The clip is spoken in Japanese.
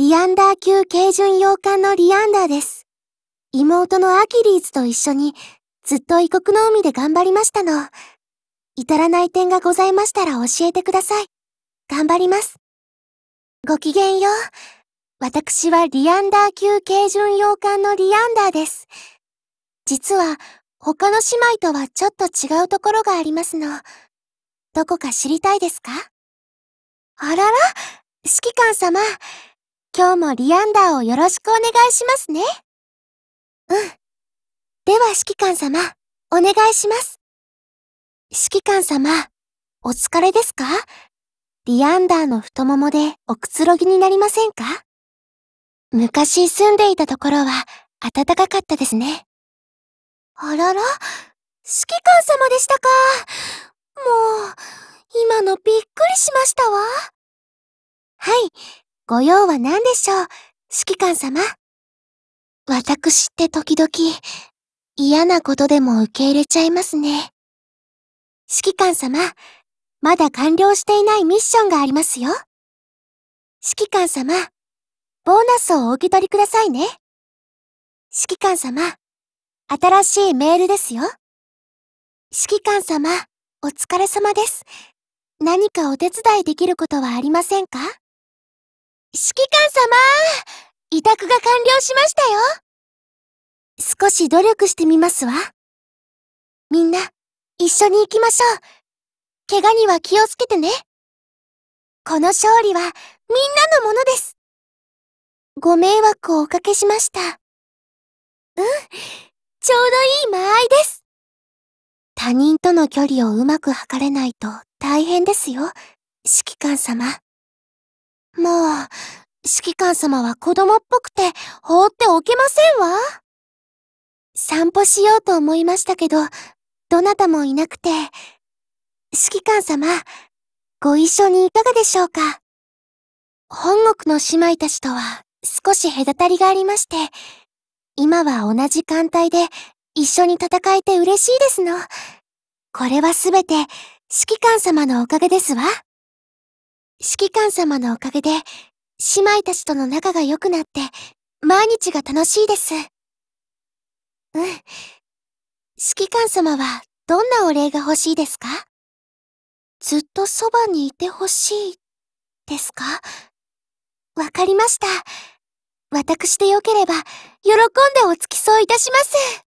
リアンダー級軽巡洋艦のリアンダーです。妹のアキリーズと一緒に、ずっと異国の海で頑張りましたの。至らない点がございましたら教えてください。頑張ります。ごきげんよう。私はリアンダー級軽巡洋艦のリアンダーです。実は、他の姉妹とはちょっと違うところがありますの。どこか知りたいですかあらら指揮官様。今日もリアンダーをよろしくお願いしますね。うん。では指揮官様、お願いします。指揮官様、お疲れですかリアンダーの太ももでおくつろぎになりませんか昔住んでいたところは暖かかったですね。あらら、指揮官様でしたか。もう、今のびっくりしましたわ。はい、ご用は何でしょう、指揮官様。私って時々、嫌なことでも受け入れちゃいますね。指揮官様、まだ完了していないミッションがありますよ。指揮官様、ボーナスをお受け取りくださいね。指揮官様、新しいメールですよ。指揮官様、お疲れ様です。何かお手伝いできることはありませんか指揮官様委託が完了しましたよ少し努力してみますわ。みんな、一緒に行きましょう。怪我には気をつけてね。この勝利はみんなのものです。ご迷惑をおかけしました。うん、ちょうどいい間合いです。他人との距離をうまく測れないと大変ですよ、指揮官様。もう、指揮官様は子供っぽくて放っておけませんわ。散歩しようと思いましたけど、どなたもいなくて、指揮官様、ご一緒にいかがでしょうか本国の姉妹たちとは少し隔たりがありまして、今は同じ艦隊で一緒に戦えて嬉しいですの。これはすべて指揮官様のおかげですわ。指揮官様のおかげで、姉妹たちとの仲が良くなって、毎日が楽しいです。うん。指揮官様は、どんなお礼が欲しいですかずっとそばにいて欲しい、ですかわかりました。私でよければ、喜んでお付き添いいたします。